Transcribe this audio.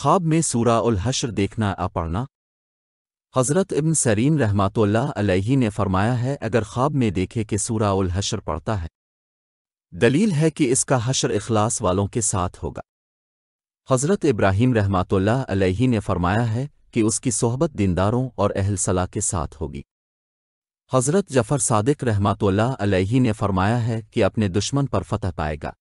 ख्वाब में सूरा उल हश्र देखना आ हज़रत इब्न सरीन रहमतुल्लाही ने फरमाया है अगर ख्वाब में देखे कि सूरा उल हश्र पढ़ता है दलील है कि इसका हश्र इखलास वालों के साथ होगा हज़रत इब्राहिम रहमतुल्लाही ने फरमाया है कि उसकी सोहबत दिनदारों और अहल सलाह के साथ होगी हज़रत जफ़र सादिक रहमातुल्लाह अलैहि ने फरमाया है कि अपने दुश्मन पर फतह पाएगा